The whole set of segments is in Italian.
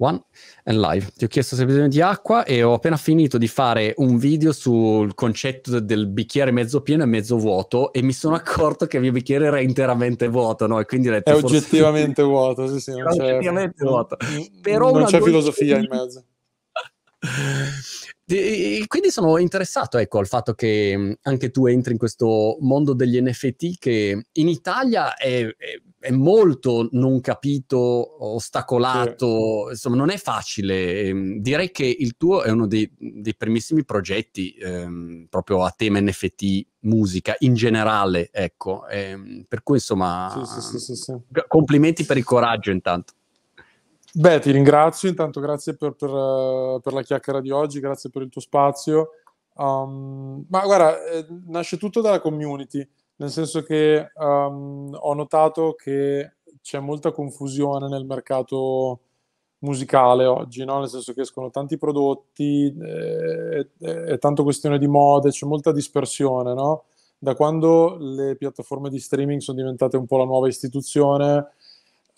One and Live. Ti ho chiesto se hai bisogno di acqua e ho appena finito di fare un video sul concetto del bicchiere mezzo pieno e mezzo vuoto e mi sono accorto che il mio bicchiere era interamente vuoto, no? E quindi ho detto, è forse... oggettivamente vuoto, sì, sì, non è c'è, oggettivamente vuoto. Però non c'è filosofia in mezzo. quindi sono interessato ecco, al fatto che anche tu entri in questo mondo degli NFT che in Italia è, è, è molto non capito, ostacolato, sì. insomma non è facile. Ehm, direi che il tuo è uno dei, dei primissimi progetti ehm, proprio a tema NFT musica in generale, ecco. Ehm, per cui insomma sì, sì, complimenti per il coraggio intanto. Beh, ti ringrazio, intanto grazie per, per, eh, per la chiacchiera di oggi, grazie per il tuo spazio. Um, ma guarda, eh, nasce tutto dalla community, nel senso che um, ho notato che c'è molta confusione nel mercato musicale oggi, no? nel senso che escono tanti prodotti, eh, è, è, tanto questione di mode, c'è molta dispersione. No? Da quando le piattaforme di streaming sono diventate un po' la nuova istituzione,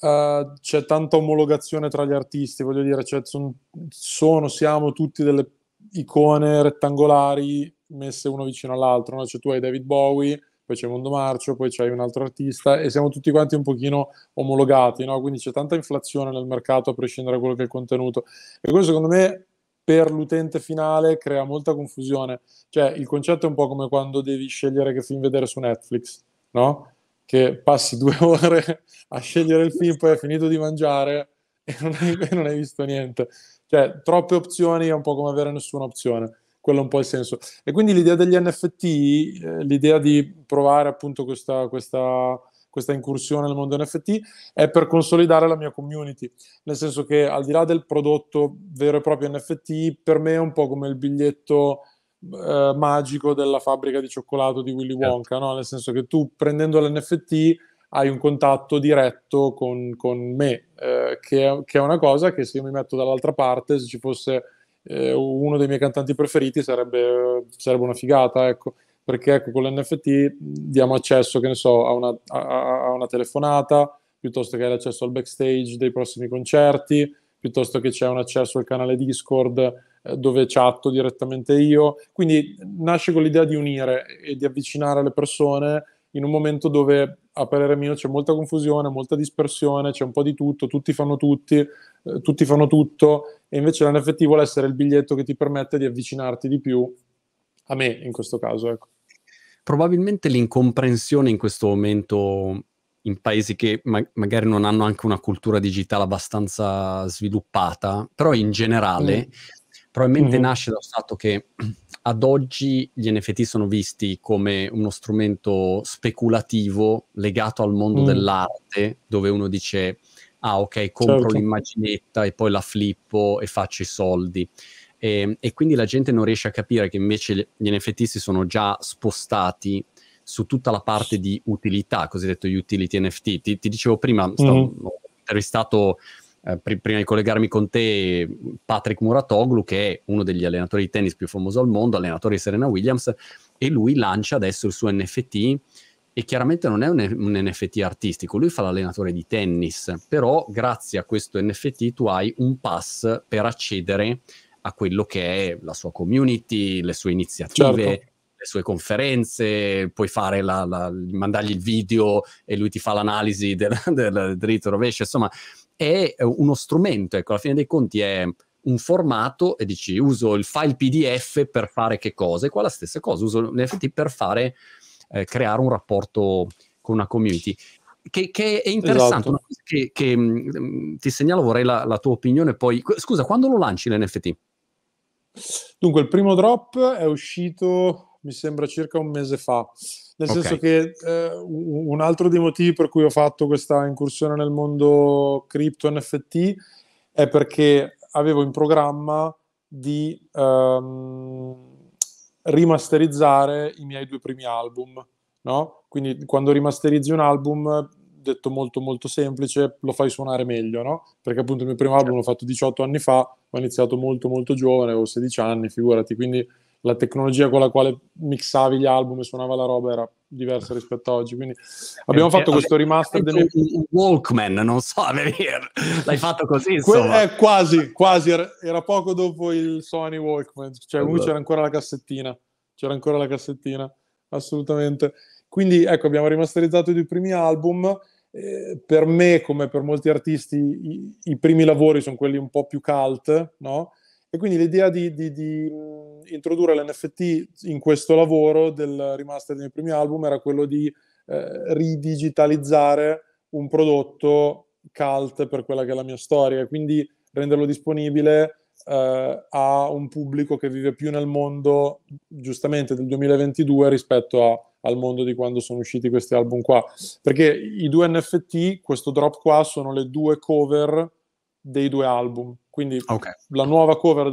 Uh, c'è tanta omologazione tra gli artisti, voglio dire, cioè son, sono, siamo tutti delle icone rettangolari messe uno vicino all'altro, no? cioè tu hai David Bowie, poi c'è Mondo Marcio, poi c'è un altro artista e siamo tutti quanti un pochino omologati, no? quindi c'è tanta inflazione nel mercato a prescindere da quello che è il contenuto e questo secondo me per l'utente finale crea molta confusione, cioè il concetto è un po' come quando devi scegliere che film vedere su Netflix, no? che passi due ore a scegliere il film, poi hai finito di mangiare e non hai, e non hai visto niente. Cioè, troppe opzioni è un po' come avere nessuna opzione quello è un po' il senso. E quindi l'idea degli NFT, eh, l'idea di provare appunto questa, questa, questa, incursione nel mondo NFT è per consolidare la mia community, nel senso che al di là del prodotto vero e proprio NFT, per me è un po' come il biglietto eh, magico della fabbrica di cioccolato di Willy certo. Wonka, no? nel senso che tu prendendo l'NFT hai un contatto diretto con, con me, eh, che, è, che, è una cosa che se io mi metto dall'altra parte, se ci fosse eh, uno dei miei cantanti preferiti, sarebbe, sarebbe una figata, ecco. perché ecco, con l'NFT diamo accesso, che ne so, a una, a, a una telefonata, piuttosto che l'accesso al backstage dei prossimi concerti, piuttosto che c'è un accesso al canale Discord eh, dove chatto direttamente io. Quindi nasce con l'idea di unire e di avvicinare le persone in un momento dove, a parere mio, c'è molta confusione, molta dispersione, c'è un po' di tutto, tutti fanno tutti, eh, tutti fanno tutto, e invece l'NFT vuole essere il biglietto che ti permette di avvicinarti di più a me, in questo caso. Ecco. Probabilmente l'incomprensione in questo momento in paesi che ma- magari non hanno anche una cultura digitale abbastanza sviluppata, però in generale mm probabilmente mm-hmm. nasce dal fatto che ad oggi gli NFT sono visti come uno strumento speculativo legato al mondo mm. dell'arte, dove uno dice, ah ok, compro certo. l'immaginetta e poi la flippo e faccio i soldi. E, ehm, e, quindi la gente non riesce a capire che invece gli NFT si sono già spostati su tutta la parte di utilità, cosiddetto utility NFT. Ti, ti dicevo prima, mm-hmm. stavo, ho intervistato eh, pr- prima di collegarmi con te, Patrick Muratoglu, che è uno degli allenatori di tennis più famoso al mondo, allenatore di Serena Williams, e lui lancia adesso il suo NFT e chiaramente non è un, un, NFT artistico, lui fa l'allenatore di tennis, però grazie a questo NFT tu hai un pass per accedere a quello che è la sua community, le sue iniziative. Certo. Le sue conferenze, puoi fare la, la, mandargli il video e lui ti fa l'analisi del, del, del dritto rovescio. Insomma, è eh, uno strumento, ecco, alla fine dei conti è un formato e dici uso il file PDF per fare che cosa, e qua la stessa cosa, uso l'NFT per fare, eh, creare un rapporto con una community. Che, che è interessante, esatto. una cosa che, che mm, ti segnalo, vorrei la, la tua opinione poi. Scusa, quando lo lanci l'NFT? Dunque, il primo drop è uscito mi sembra circa un mese fa. Nel okay. senso che eh, un altro dei motivi per cui ho fatto questa incursione nel mondo cripto NFT è perché avevo in programma di ehm, rimasterizzare i miei due primi album, no? Quindi quando rimasterizzi un album, detto molto molto semplice, lo fai suonare meglio, no? Perché appunto il mio primo album l'ho fatto 18 anni fa, ho iniziato molto molto giovane, avevo 16 anni, figurati, quindi la tecnologia con la quale mixavi gli album e suonava la roba era diversa rispetto a oggi. Quindi abbiamo fatto eh, questo remaster. Del mio... Walkman, non so, l'hai fatto così. Que- eh, quasi, quasi, era, poco dopo il Sony Walkman, cioè lui esatto. c'era ancora la cassettina, c'era ancora la cassettina, assolutamente. Quindi ecco, abbiamo rimasterizzato i due primi album. Eh, per me, come per molti artisti, i, i, primi lavori sono quelli un po' più cult, no? E quindi l'idea di, di, di introdurre l'NFT in questo lavoro del remaster dei primi album era quello di eh, ridigitalizzare un prodotto cult per quella che è la mia storia, quindi renderlo disponibile eh, a un pubblico che vive più nel mondo giustamente del 2022 rispetto a, al mondo di quando sono usciti questi album qua. Perché i due NFT, questo drop qua, sono le due cover dei due album. Quindi okay. la nuova cover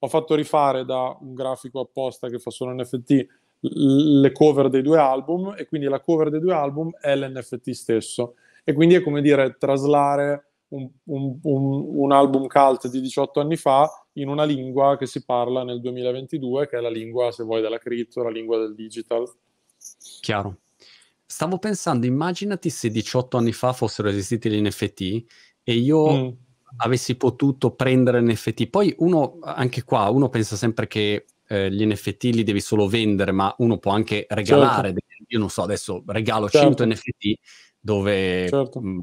ho fatto rifare da un grafico apposta che fa solo NFT le cover dei due album e quindi la cover dei due album è l'NFT stesso e quindi è come dire traslare un, un, un, un, album cult di 18 anni fa in una lingua che si parla nel 2022 che è la lingua se vuoi della cripto, la lingua del digital chiaro stavo pensando immaginati se 18 anni fa fossero esistiti gli NFT e io mm avessi potuto prendere NFT. Poi uno, anche qua, uno pensa sempre che eh, gli NFT li devi solo vendere, ma uno può anche certo. regalare. Certo. Io non so, adesso regalo certo. 100 NFT dove... Certo. Mh, mm,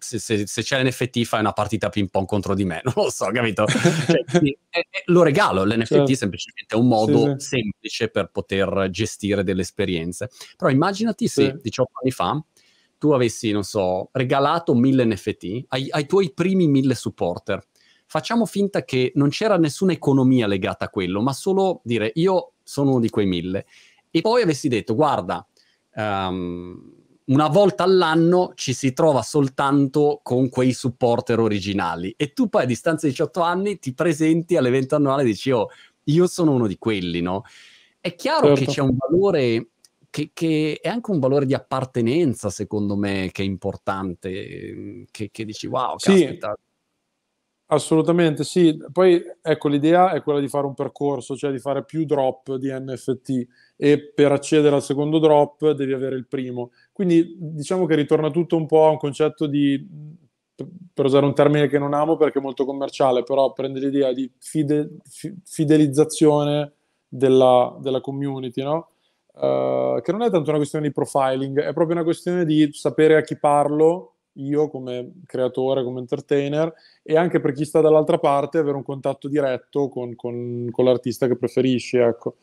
se, se, se, c'è l'NFT fai una partita ping pong contro di me, non lo so, capito? Cioè, sì, è, eh, eh, lo regalo, l'NFT certo. semplicemente è un modo sì, sì. semplice per poter gestire delle esperienze. Però immaginati se 18 anni fa tu avessi, non so, regalato 1000 NFT ai, ai tuoi primi 1000 supporter, facciamo finta che non c'era nessuna economia legata a quello, ma solo dire io sono uno di quei 1000. E poi avessi detto, guarda, um, una volta all'anno ci si trova soltanto con quei supporter originali e tu poi a distanza di 18 anni ti presenti all'evento annuale e dici oh, io sono uno di quelli, no? È chiaro certo. che c'è un valore che, che, è anche un valore di appartenenza, secondo me, che è importante, ehm, che, che dici wow, caspita. Sì, assolutamente sì. Poi ecco, l'idea è quella di fare un percorso, cioè di fare più drop di NFT e per accedere al secondo drop devi avere il primo. Quindi diciamo che ritorna tutto un po' a un concetto di per usare un termine che non amo perché è molto commerciale, però prende l'idea di fide, fidelizzazione della, della community, no? Eh, che non è tanto una questione di profiling, è proprio una questione di sapere a chi parlo io come creatore, come entertainer e anche per chi sta dall'altra parte avere un contatto diretto con, con, con l'artista che preferisci. Ecco.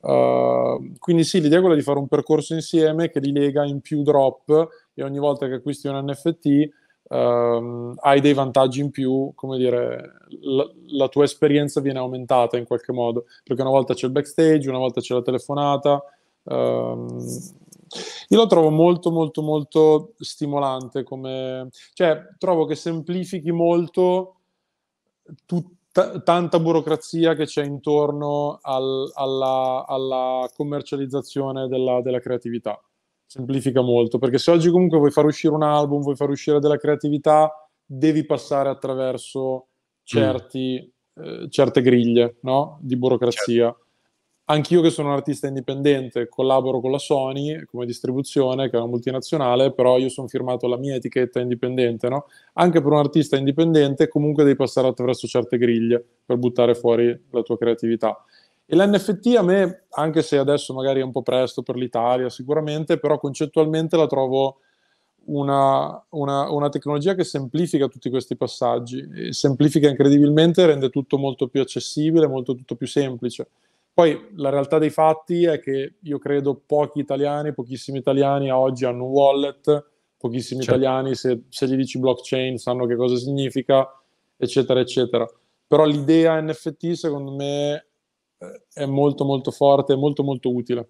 Uh, quindi sì, l'idea è quella di fare un percorso insieme che li lega in più drop e ogni volta che acquisti un NFT Uh, ehm, hai dei vantaggi in più, come dire, la, la, tua esperienza viene aumentata in qualche modo, perché una volta c'è il backstage, una volta c'è la telefonata, Um, io lo trovo molto, molto, molto stimolante, come... cioè trovo che semplifichi molto tutta, tanta burocrazia che c'è intorno al, alla, alla, commercializzazione della, della creatività. Semplifica molto, perché se oggi comunque vuoi far uscire un album, vuoi far uscire della creatività, devi passare attraverso mm. certi, mm. eh, certe griglie no? di burocrazia. Certo. Anch'io che sono un artista indipendente, collaboro con la Sony come distribuzione, che è una multinazionale, però io sono firmato la mia etichetta indipendente, no? Anche per un artista indipendente comunque devi passare attraverso certe griglie per buttare fuori la tua creatività. E l'NFT a me, anche se adesso magari è un po' presto per l'Italia sicuramente, però concettualmente la trovo una, una, una tecnologia che semplifica tutti questi passaggi, semplifica incredibilmente, rende tutto molto più accessibile, molto tutto più semplice poi la realtà dei fatti è che io credo pochi italiani, pochissimi italiani a oggi hanno un wallet, pochissimi certo. italiani se, se gli dici blockchain sanno che cosa significa, eccetera, eccetera. Però l'idea NFT secondo me eh, è molto molto forte, è molto molto utile.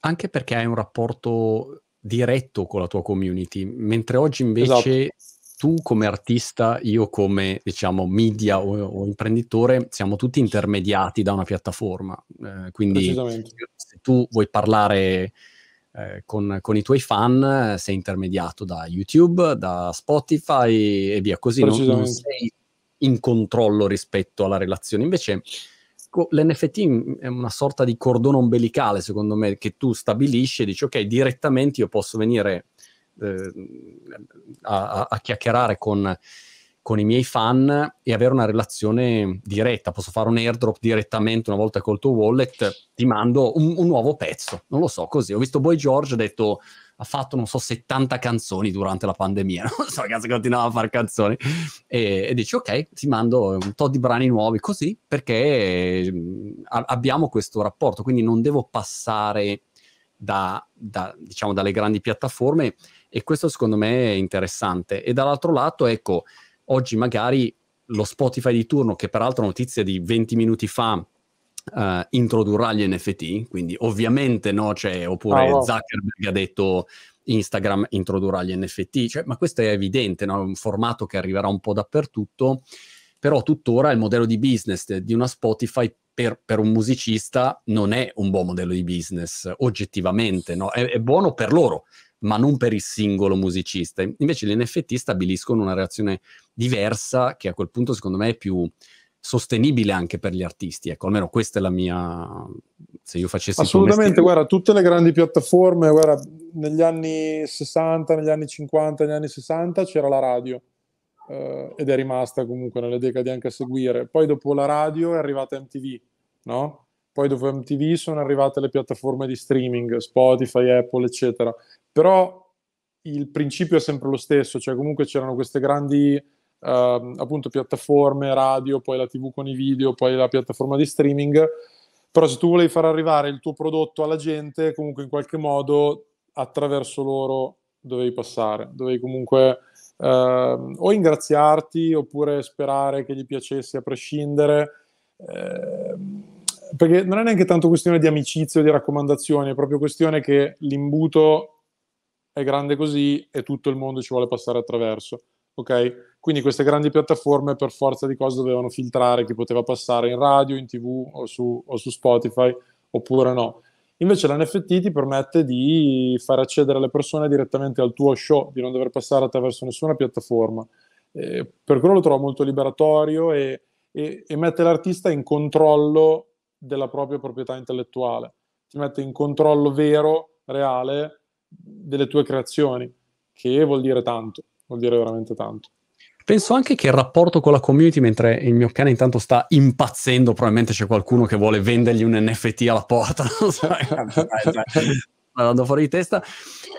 Anche perché hai un rapporto diretto con la tua community, mentre oggi invece esatto tu come artista, io come diciamo media o, o imprenditore, siamo tutti intermediati da una piattaforma. Eh, quindi se tu vuoi parlare eh, con, con, i tuoi fan, sei intermediato da YouTube, da Spotify e via così. Non, non sei in controllo rispetto alla relazione. Invece l'NFT è una sorta di cordone ombelicale, secondo me, che tu stabilisci e dici ok, direttamente io posso venire eh, a, a, chiacchierare con, con, i miei fan e avere una relazione diretta. Posso fare un airdrop direttamente una volta col tuo wallet, ti mando un, un nuovo pezzo. Non lo so, così. Ho visto Boy George, ha detto ha fatto, non so, 70 canzoni durante la pandemia. Non so, ragazzi, continuava a fare canzoni. E, e dici, ok, ti mando un tot di brani nuovi, così, perché mm, a- abbiamo questo rapporto. Quindi non devo passare da, da, diciamo, dalle grandi piattaforme e questo secondo me è interessante. E dall'altro lato, ecco, oggi magari lo Spotify di turno, che peraltro notizia di 20 minuti fa Uh, introdurrà gli NFT, quindi ovviamente no, cioè, oppure oh. Zuckerberg ha detto Instagram introdurrà gli NFT, cioè, ma questo è evidente, no? un formato che arriverà un po' dappertutto, però tuttora il modello di business di una Spotify per, per un musicista non è un buon modello di business, oggettivamente, no? è, è buono per loro, ma non per il singolo musicista. Invece gli NFT stabiliscono una reazione diversa che a quel punto secondo me è più sostenibile anche per gli artisti. Ecco, almeno questa è la mia... se io facessi... Assolutamente, guarda, tutte le grandi piattaforme, guarda, negli anni 60, negli anni 50, negli anni 60 c'era la radio eh, ed è rimasta comunque nelle decadi anche a seguire. Poi dopo la radio è arrivata MTV, no? poi dopo MTV sono arrivate le piattaforme di streaming, Spotify, Apple, eccetera. Però il principio è sempre lo stesso, cioè comunque c'erano queste grandi Uh, appunto piattaforme, radio, poi la TV con i video, poi la piattaforma di streaming. Però se tu volevi far arrivare il tuo prodotto alla gente, comunque in qualche modo attraverso loro dovevi passare, dovevi comunque uh, o ingraziarti oppure sperare che gli piacesse a prescindere. Uh, perché non è neanche tanto questione di amicizia o di raccomandazioni, è proprio questione che l'imbuto è grande così e tutto il mondo ci vuole passare attraverso. Ok? Quindi queste grandi piattaforme per forza di cose dovevano filtrare chi poteva passare in radio, in tv o su, o su Spotify oppure no. Invece l'NFT ti permette di far accedere le persone direttamente al tuo show, di non dover passare attraverso nessuna piattaforma. Eh, per quello lo trovo molto liberatorio e, e, e mette l'artista in controllo della propria proprietà intellettuale, ti mette in controllo vero, reale, delle tue creazioni, che vuol dire tanto, vuol dire veramente tanto. Penso anche che il rapporto con la community, mentre il mio cane intanto sta impazzendo, probabilmente c'è qualcuno che vuole vendergli un NFT alla porta, non so, andando fuori di testa,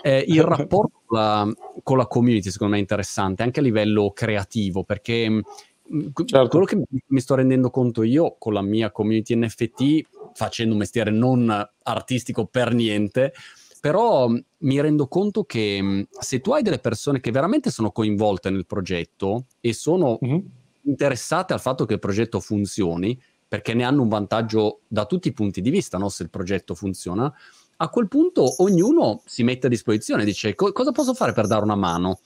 eh, il rapporto con la, con la community secondo me è interessante, anche a livello creativo, perché Mhmm, certo. Quello che mi sto rendendo conto io con la mia community NFT, facendo un mestiere non artistico per niente, però mhmm, mi rendo conto che mhmm, se tu hai delle persone che veramente sono coinvolte nel progetto e sono mm-hmm. interessate al fatto che il progetto funzioni, perché ne hanno un vantaggio da tutti i punti di vista, no? se il progetto funziona, a quel punto ognuno si mette a disposizione, dice cosa posso fare per dare una mano?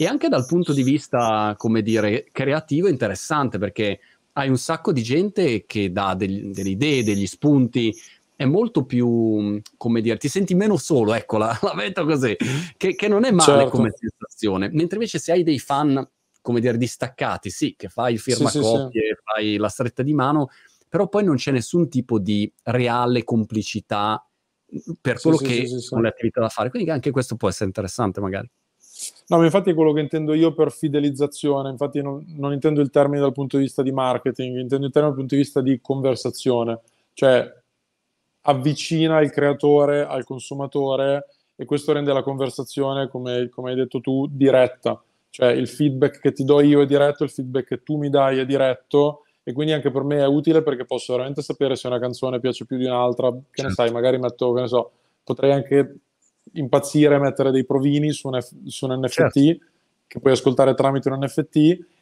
E anche dal punto di vista, come dire, creativo è interessante perché hai un sacco di gente che dà del, delle idee, degli spunti, è molto più, come dire, ti senti meno solo, ecco, la, la metto così, che, che, non è male certo. come sensazione. Mentre invece se hai dei fan, come dire, distaccati, sì, che fai il firmacopie, sì, sì, sì. fai la stretta di mano, però poi non c'è nessun tipo di reale complicità mm, per quello che sono le attività da fare. Quindi anche questo può essere interessante magari. No, infatti è quello che intendo io per fidelizzazione, infatti non, non, intendo il termine dal punto di vista di marketing, intendo il termine dal punto di vista di conversazione, cioè avvicina il creatore al consumatore e questo rende la conversazione, come, come hai detto tu, diretta, cioè il feedback che ti do io è diretto, il feedback che tu mi dai è diretto e quindi anche per me è utile perché posso veramente sapere se una canzone piace più di un'altra, che certo. ne sai, magari metto, che ne so, potrei anche impazzire e mettere dei provini su un, F- su un NFT certo. che puoi ascoltare tramite un NFT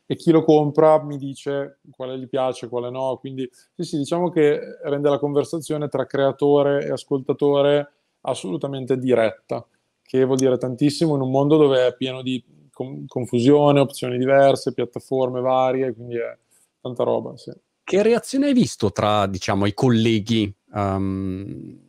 e chi lo compra mi dice quale gli piace, quale no. Quindi sì, sì, diciamo che rende la conversazione tra creatore e ascoltatore assolutamente diretta, che vuol dire tantissimo in un mondo dove è pieno di com- confusione, opzioni diverse, piattaforme varie, quindi è tanta roba. Sì. Che reazione hai visto tra, diciamo, i colleghi? Um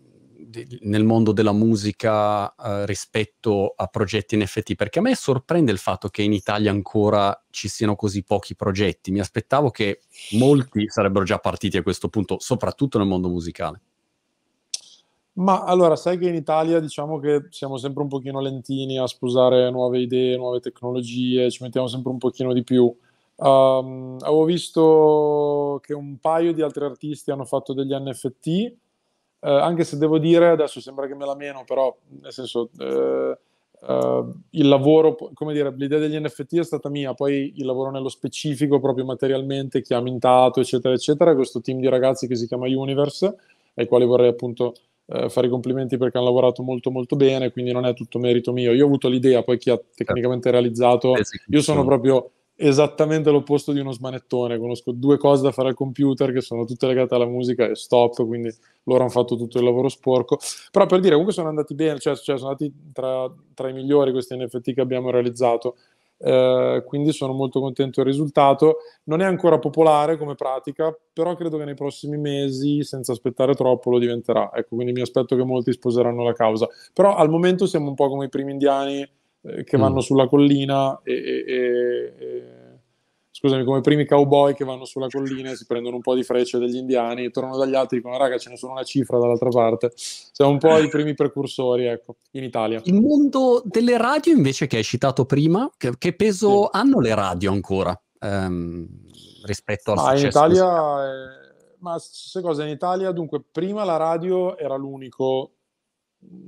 di, nel mondo della musica eh, rispetto a progetti NFT? Perché a me sorprende il fatto che in Italia ancora ci siano così pochi progetti. Mi aspettavo che molti sarebbero già partiti a questo punto, soprattutto nel mondo musicale. Ma allora, sai che in Italia diciamo che siamo sempre un pochino lentini a sposare nuove idee, nuove tecnologie, ci mettiamo sempre un pochino di più. Um, avevo visto che un paio di altri artisti hanno fatto degli NFT, eh, anche se devo dire, adesso sembra che me la meno, però nel senso eh, eh, il lavoro, come dire, l'idea degli NFT è stata mia, poi il lavoro nello specifico, proprio materialmente, chi ha mintato, eccetera, eccetera, questo team di ragazzi che si chiama Universe, ai quali vorrei appunto eh, fare i complimenti perché hanno lavorato molto molto bene, quindi non è tutto merito mio. Io ho avuto l'idea, poi chi ha tecnicamente realizzato, io sono proprio esattamente l'opposto di uno smanettone. Conosco due cose da fare al computer che sono tutte legate alla musica e stop, quindi loro hanno fatto tutto il lavoro sporco. Però per dire, comunque sono andati bene, cioè, cioè sono andati tra, tra, i migliori questi NFT che abbiamo realizzato. Eh, quindi sono molto contento del risultato. Non è ancora popolare come pratica, però credo che nei prossimi mesi, senza aspettare troppo, lo diventerà. Ecco, quindi mi aspetto che molti sposeranno la causa. Però al momento siamo un po' come i primi indiani eh, che vanno mm. sulla collina e, e, e, e, scusami, come i primi cowboy che vanno sulla collina e si prendono un po' di frecce degli indiani e tornano dagli altri e dicono raga ce ne sono una cifra dall'altra parte. Siamo un po' i primi precursori, ecco, in Italia. Il mondo delle radio invece che hai citato prima, che, che peso sì. hanno le radio ancora ehm, rispetto al ah, successo? In Italia... È eh, ma stessa cosa in Italia, dunque prima la radio era l'unico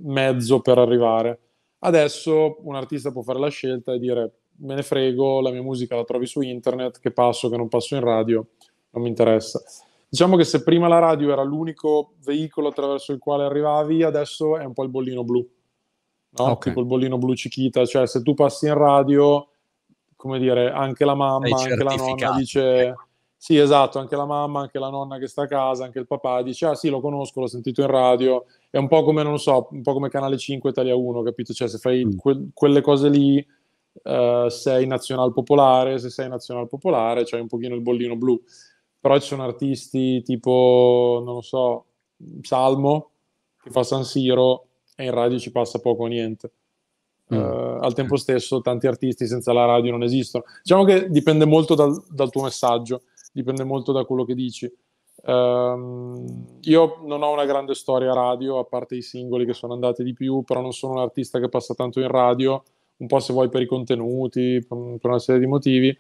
mezzo per arrivare, Adesso un artista può fare la scelta e dire me ne frego, la mia musica la trovi su internet, che passo, che non passo in radio, non mi interessa. Diciamo che se prima la radio era l'unico veicolo attraverso il quale arrivavi, adesso è un po' il bollino blu. No? Okay. Tipo il bollino blu cichita, cioè se tu passi in radio, come dire, anche la mamma, anche la nonna dice... Ecco. Sì, esatto, anche la mamma, anche la nonna che sta a casa, anche il papà dice, ah sì, lo conosco, l'ho sentito in radio, è un po' come, non so, un po' come Canale 5 Italia 1, capito? Cioè, se fai mm. que- quelle cose lì, uh, sei nazional popolare, se sei nazional popolare, c'hai un pochino il bollino blu. Però ci sono artisti tipo, non lo so, Salmo, che fa San Siro, e in radio ci passa poco o niente. Mm. Eh, al tempo stesso, tanti artisti senza la radio non esistono. Diciamo che dipende molto dal, dal tuo messaggio, dipende molto da quello che dici. Um, io non ho una grande storia radio, a parte i singoli che sono andati di più, però non sono un artista che passa tanto in radio, un po' se vuoi per i contenuti, per una serie di motivi.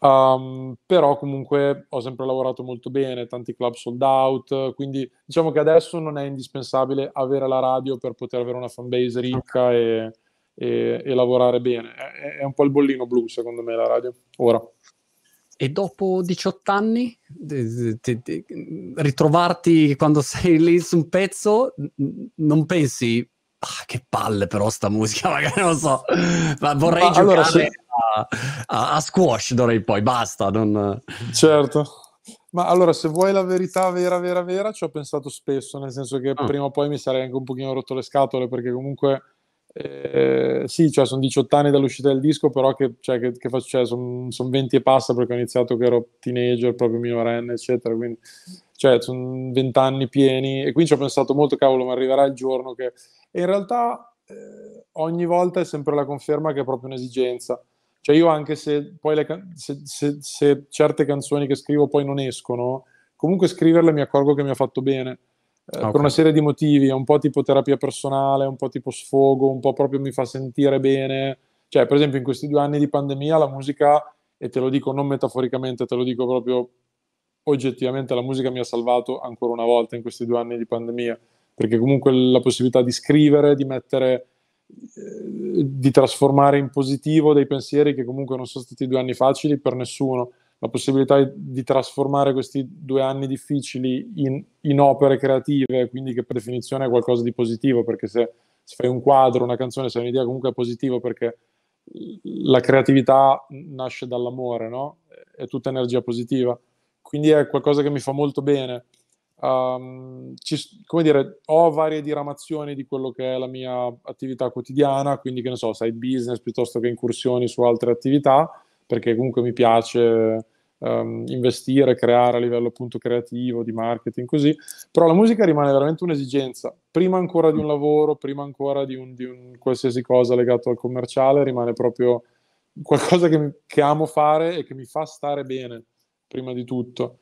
Um, però comunque ho sempre lavorato molto bene, tanti club sold out, quindi diciamo che adesso non è indispensabile avere la radio per poter avere una fanbase ricca e, e, e lavorare bene. È, è un po' il bollino blu secondo me la radio, ora. E dopo 18 anni, te, te, te, ritrovarti quando sei lì su un pezzo, non pensi, ah, che palle però sta musica, magari non so, ma vorrei ma, giocare allora, se... a, a, a, squash d'ora in poi, basta. Non... Certo. Ma allora, se vuoi la verità vera, vera, vera, ci ho pensato spesso, nel senso che ah. prima o poi mi sarei anche un pochino rotto le scatole, perché comunque eh, sì, cioè sono 18 anni dall'uscita del disco, però che, cioè, che, che faccio, cioè, sono son 20 e passa perché ho iniziato che ero teenager, proprio minorenne, eccetera, quindi cioè, sono 20 anni pieni e quindi ci ho pensato molto, cavolo, ma arriverà il giorno che... E in realtà eh, ogni volta è sempre la conferma che è proprio un'esigenza. Cioè io anche se poi le can- se, se, se certe canzoni che scrivo poi non escono, comunque scriverle mi accorgo che mi ha fatto bene eh, okay. per una serie di motivi, è un po' tipo terapia personale, un po' tipo sfogo, un po' proprio mi fa sentire bene. Cioè, per esempio, in questi due anni di pandemia la musica, e te lo dico non metaforicamente, te lo dico proprio oggettivamente, la musica mi ha salvato ancora una volta in questi due anni di pandemia, perché comunque la possibilità di scrivere, di mettere eh, di trasformare in positivo dei pensieri che comunque non sono stati due anni facili per nessuno la possibilità di trasformare questi due anni difficili in, in, opere creative, quindi che per definizione è qualcosa di positivo, perché se, se fai un quadro, una canzone, se hai un'idea comunque è positivo, perché la creatività nasce dall'amore, no? È tutta energia positiva. Quindi è qualcosa che mi fa molto bene. Um, ci, come dire, ho varie diramazioni di quello che è la mia attività quotidiana, quindi che ne so, side business piuttosto che incursioni su altre attività perché comunque mi piace um, investire, creare a livello appunto creativo, di marketing, così, però la musica rimane veramente un'esigenza, prima ancora di un mm. lavoro, prima ancora di un, di un qualsiasi cosa legato al commerciale, rimane proprio qualcosa che, che amo fare e che mi fa stare bene, prima di tutto.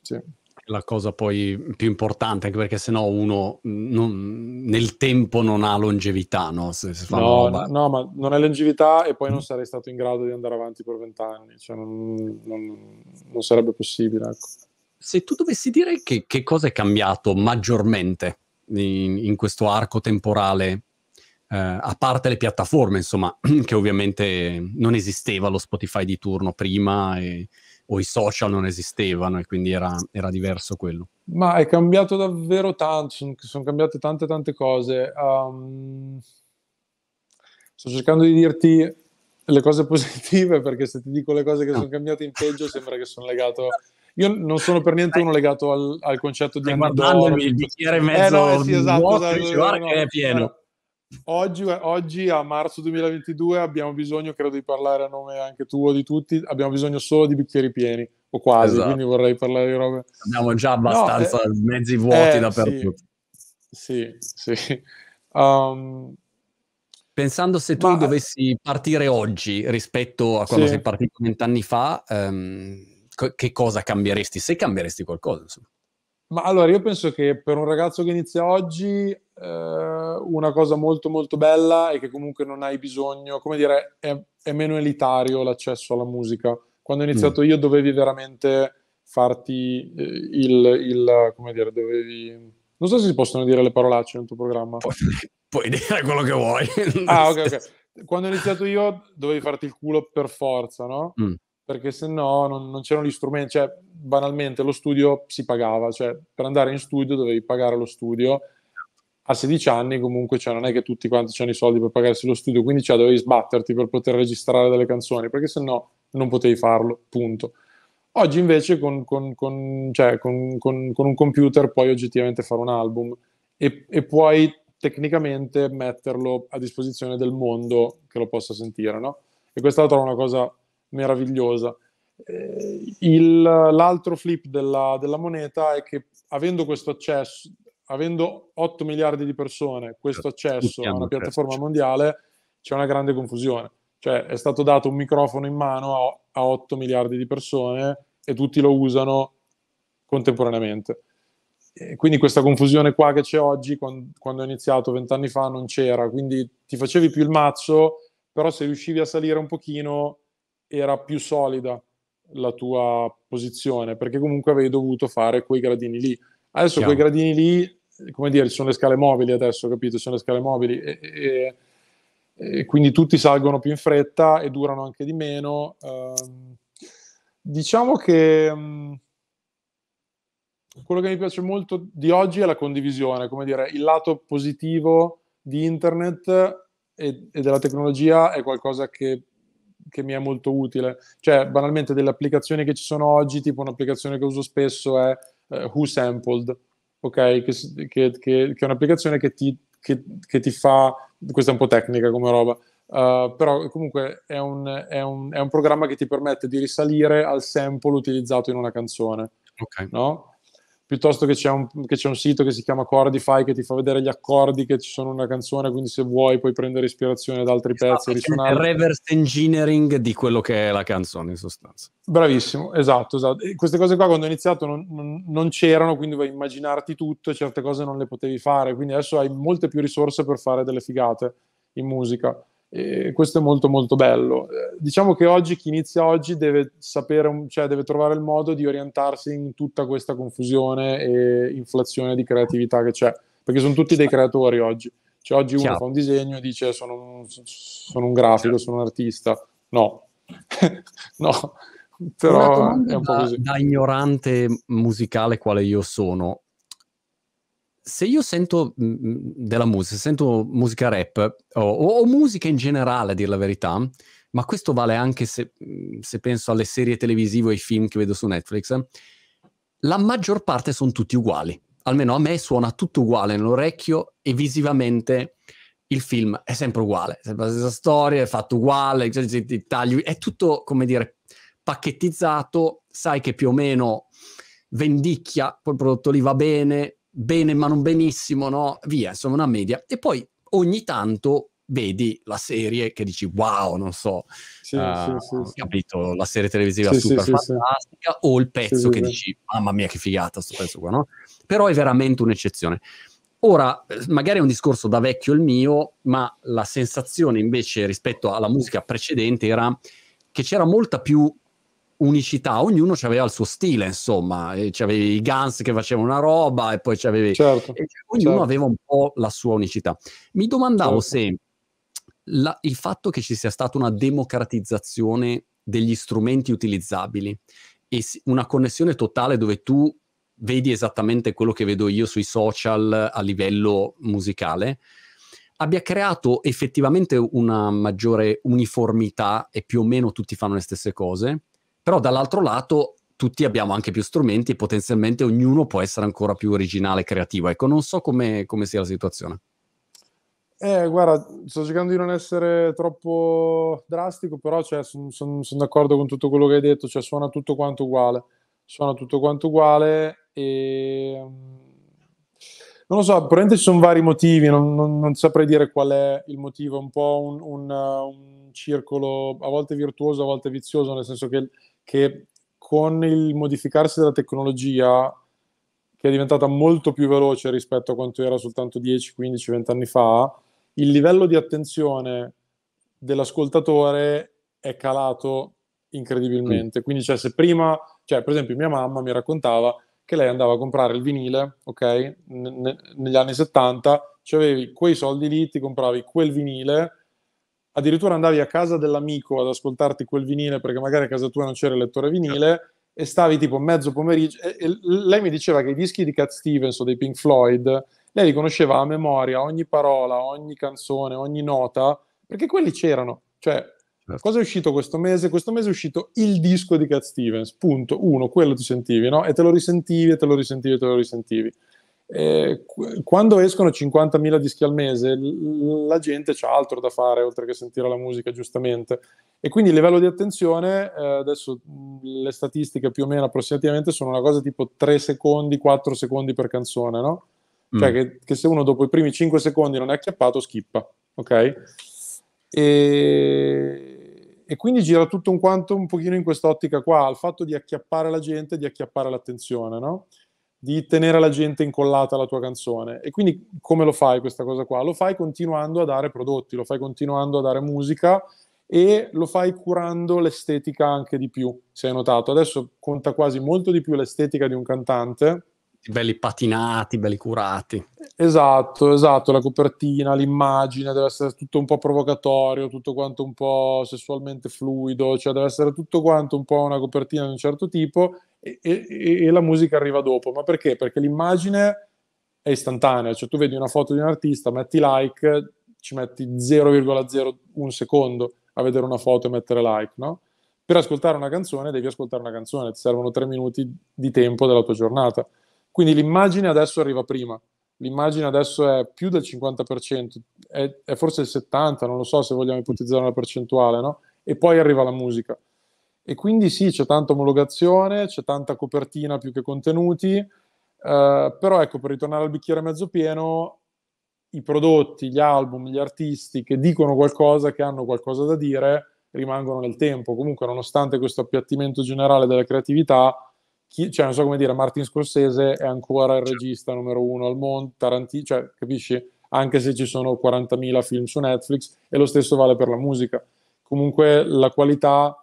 Sì la cosa poi più importante, anche perché sennò uno non, nel tempo non ha longevità, no? Se, se no, roba. no, ma non hai longevità e poi non mm. sarei stato in grado di andare avanti per vent'anni, cioè non, non, non, sarebbe possibile. Ecco. Se tu dovessi dire che, che cosa è cambiato maggiormente in, in questo arco temporale Uh, a parte le piattaforme, insomma, che ovviamente non esisteva lo Spotify di turno prima e o i social non esistevano e quindi era, era diverso quello. Ma è cambiato davvero tanto, sono, sono cambiate tante tante cose. Um, sto cercando di dirti le cose positive perché se ti dico le cose che no. sono cambiate in peggio sembra che sono legato... Io non sono per niente uno legato al, al concetto di... Guardandomi il bicchiere eh, mezzo eh, no, sì, esatto, vuoto, esatto, guarda no, che è pieno. Eh, Oggi, oggi, a marzo 2022 abbiamo bisogno, credo di parlare a nome anche tuo di tutti, abbiamo bisogno solo di bicchieri pieni o quasi, esatto. quindi vorrei parlare di robe. Abbiamo già abbastanza no, eh, mezzi vuoti eh, dappertutto. Sì, sì. Um, Pensando se tu ma... dovessi partire oggi rispetto a quando sì. sei partito vent'anni fa, um, che cosa cambieresti? Se cambieresti qualcosa, insomma. Ma allora io penso che per un ragazzo che inizia oggi eh, una cosa molto molto bella è che comunque non hai bisogno, come dire, è, è meno elitario l'accesso alla musica. Quando ho iniziato mm. io dovevi veramente farti eh, il, il, come dire, dovevi... Non so se si possono dire le parolacce nel tuo programma. Pu- puoi, dire quello che vuoi. ah, ok, ok. Quando ho iniziato io dovevi farti il culo per forza, no? Mm. Perché se no non, non c'erano gli strumenti, cioè banalmente lo studio si pagava, cioè per andare in studio dovevi pagare lo studio a 16 anni comunque cioè, non è che tutti quanti hanno i soldi per pagarsi lo studio, quindi cioè, dovevi sbatterti per poter registrare delle canzoni, perché se no non potevi farlo, punto. Oggi invece con, con, con, cioè, con un computer puoi oggettivamente fare un album e, e, puoi tecnicamente metterlo a disposizione del mondo che lo possa sentire, no? E questa è una cosa meravigliosa. Eh, il, l'altro flip della, della moneta è che avendo questo accesso, avendo 8 miliardi di persone questo certo, accesso a una piattaforma mondiale, c'è una grande confusione. Cioè è stato dato un microfono in mano a 8 miliardi di persone e tutti lo usano contemporaneamente. E quindi questa confusione qua che c'è oggi, quando ho iniziato vent'anni fa, non c'era. Quindi ti facevi più il mazzo, però se riuscivi a salire un pochino era più solida la tua posizione, perché comunque avevi dovuto fare quei gradini lì. Adesso Chiaro. quei gradini lì come dire, ci sono le scale mobili adesso, capito? Ci sono le scale mobili e, e, e, quindi tutti salgono più in fretta e durano anche di meno. Um, diciamo che um, quello che mi piace molto di oggi è la condivisione, come dire, il lato positivo di internet e, e della tecnologia è qualcosa che che mi è molto utile. Cioè, banalmente, delle applicazioni che ci sono oggi, tipo un'applicazione che uso spesso è eh, Who Sampled, ok? Che, che, che, è un'applicazione che ti, che ti, fa, questa è un po' tecnica come roba, uh, però comunque è un, è, un, è un, programma che ti permette di risalire al sample utilizzato in una canzone, okay. no? piuttosto che c'è, un, che c'è, un, sito che si chiama Cordify che ti fa vedere gli accordi che ci sono in una canzone, quindi se vuoi puoi prendere ispirazione da altri esatto, pezzi Il reverse engineering di quello che è la canzone in sostanza. Bravissimo, esatto, esatto. queste cose qua quando ho iniziato non, non, non c'erano, quindi dovevi immaginarti tutto e certe cose non le potevi fare, quindi adesso hai molte più risorse per fare delle figate in musica. E questo è molto molto bello. Eh, diciamo che oggi chi inizia oggi deve sapere, cioè deve trovare il modo di orientarsi in tutta questa confusione e inflazione di creatività che c'è, perché sono tutti dei creatori oggi. Cioè oggi uno Ciao. fa un disegno e dice sono un, sono un grafico, Ciao. Certo. sono un artista. No, no, però è un po' così. Da, da ignorante musicale quale io sono, se io sento mm, mm, della musica, sento musica rap o, o, musica in generale, a dire la verità, ma questo vale anche se, mm, se penso alle serie televisive o ai film che vedo su Netflix, la maggior parte sono tutti uguali. Almeno a me suona tutto uguale nell'orecchio e visivamente il film è sempre uguale, è sempre la stessa storia, è fatto uguale, cioè, è tutto, come dire, pacchettizzato, sai che più o meno vendicchia, quel prodotto lì va bene, bene ma non benissimo, no? Via, insomma una media. E poi ogni tanto vedi la serie che dici wow, non so, sì, uh, sì, sì, capito, la serie televisiva super fantastica o il pezzo che dici mamma mia che figata sto pezzo qua, no? Però è veramente un'eccezione. Ora, magari è un discorso da vecchio il mio, ma la sensazione invece rispetto alla musica precedente era che c'era molta più unicità, ognuno aveva il suo stile, insomma, e c'avevi i Guns che facevano una roba e poi c'avevi... Certo, e cioè, ognuno certo. aveva un po' la sua unicità. Mi domandavo certo. se la, il fatto che ci sia stata una democratizzazione degli strumenti utilizzabili e una connessione totale dove tu vedi esattamente quello che vedo io sui social a livello musicale, abbia creato effettivamente una maggiore uniformità e più o meno tutti fanno le stesse cose, però dall'altro lato tutti abbiamo anche più strumenti e potenzialmente ognuno può essere ancora più originale e creativo. Ecco, non so come, come sia la situazione. Eh, guarda, sto cercando di non essere troppo drastico, però cioè, sono son, son d'accordo con tutto quello che hai detto, cioè suona tutto quanto uguale, suona tutto quanto uguale e... Mm, non lo so, probabilmente ci sono vari motivi, non, non, non saprei dire qual è il motivo, è un po' un, un, un circolo a volte virtuoso, a volte vizioso, nel senso che che con il modificarsi della tecnologia, che è diventata molto più veloce rispetto a quanto era soltanto 10, 15, 20 anni fa, il livello di attenzione dell'ascoltatore è calato incredibilmente. Mm. Quindi, cioè, se prima, cioè, per esempio, mia mamma mi raccontava che lei andava a comprare il vinile, ok, ne- negli anni 70, cioè avevi quei soldi lì, ti compravi quel vinile addirittura andavi a casa dell'amico ad ascoltarti quel vinile perché magari a casa tua non c'era il lettore vinile e stavi tipo mezzo pomeriggio e, e lei mi diceva che i dischi di Cat Stevens o dei Pink Floyd lei li conosceva a memoria ogni parola, ogni canzone, ogni nota perché quelli c'erano cioè certo. cosa è uscito questo mese? questo mese è uscito il disco di Cat Stevens punto, uno, quello ti sentivi no? e te lo risentivi e te lo risentivi e te lo risentivi eh, quando escono 50.000 dischi al mese, la gente ha altro da fare oltre che sentire la musica, giustamente. E quindi il livello di attenzione, eh, adesso le statistiche più o meno approssimativamente sono una cosa tipo 3 secondi, 4 secondi per canzone, no? Mm. Cioè mm. che, che, se uno dopo i primi 5 secondi non è acchiappato, schippa, ok? E, e quindi gira tutto un quanto un pochino in quest'ottica qua, al fatto di acchiappare la gente, di acchiappare l'attenzione, no? di tenere la gente incollata alla tua canzone. E quindi come lo fai questa cosa qua? Lo fai continuando a dare prodotti, lo fai continuando a dare musica e lo fai curando l'estetica anche di più, se hai notato. Adesso conta quasi molto di più l'estetica di un cantante. Belli patinati, belli curati. Esatto, esatto, la copertina, l'immagine deve essere tutto un po' provocatorio, tutto quanto un po' sessualmente fluido, cioè deve essere tutto quanto un po' una copertina di un certo tipo e, e, e la musica arriva dopo. Ma perché? Perché l'immagine è istantanea, cioè tu vedi una foto di un artista, metti like, ci metti 0,01 secondo a vedere una foto e mettere like, no? Per ascoltare una canzone devi ascoltare una canzone, ti servono tre minuti di tempo della tua giornata. Quindi l'immagine adesso arriva prima, l'immagine adesso è più del 50%, è, è forse il 70%, non lo so se vogliamo ipotizzare una percentuale, no? E poi arriva la musica. E quindi sì, c'è tanta omologazione, c'è tanta copertina più che contenuti, eh, però ecco, per ritornare al bicchiere mezzo pieno, i prodotti, gli album, gli artisti che dicono qualcosa, che hanno qualcosa da dire, rimangono nel tempo. Comunque, nonostante questo appiattimento generale della creatività, chi, cioè, non so come dire, Martin Scorsese è ancora il certo. regista numero uno al mondo, Tarantino, cioè, capisci? Anche se ci sono 40.000 film su Netflix, e lo stesso vale per la musica. Comunque la qualità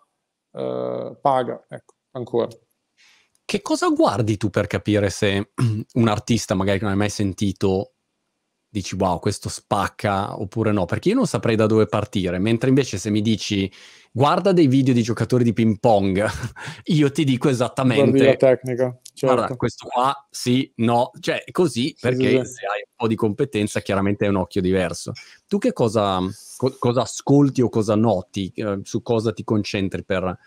eh, paga, ecco, ancora. Che cosa guardi tu per capire se un artista magari che non hai mai sentito dici wow questo spacca oppure no? Perché io non saprei da dove partire, mentre invece se mi dici guarda dei video di giocatori di ping pong, io ti dico esattamente... Guardi la tecnica. Certo. Guarda, questo qua sì, no, cioè così perché sì, sì, se hai un po' di competenza chiaramente è un occhio diverso. Tu che cosa, co- cosa ascolti o cosa noti, eh, su cosa ti concentri per...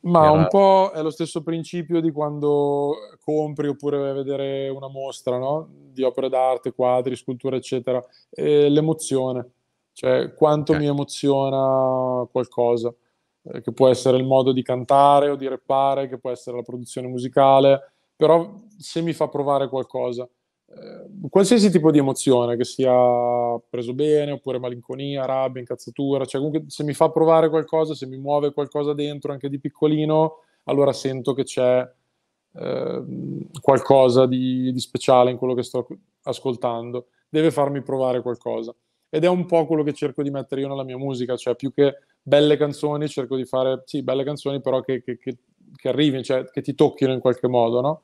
Ma un eh, po' è lo stesso principio di quando compri oppure vai a vedere una mostra no? di opere d'arte, quadri, sculture, eccetera. E l'emozione, cioè quanto okay. mi emoziona qualcosa eh, che può essere il modo di cantare o di rappare, che può essere la produzione musicale, però se mi fa provare qualcosa, eh, qualsiasi tipo di emozione, che sia preso bene, oppure malinconia, rabbia, incazzatura, cioè comunque se mi fa provare qualcosa, se mi muove qualcosa dentro, anche di piccolino, allora sento che c'è eh, qualcosa di, di speciale in quello che sto ascoltando, deve farmi provare qualcosa. Ed è un po' quello che cerco di mettere io nella mia musica, cioè più che belle canzoni, cerco di fare, sì, belle canzoni, però che, che, che, che arrivi, cioè che ti tocchino in qualche modo, no?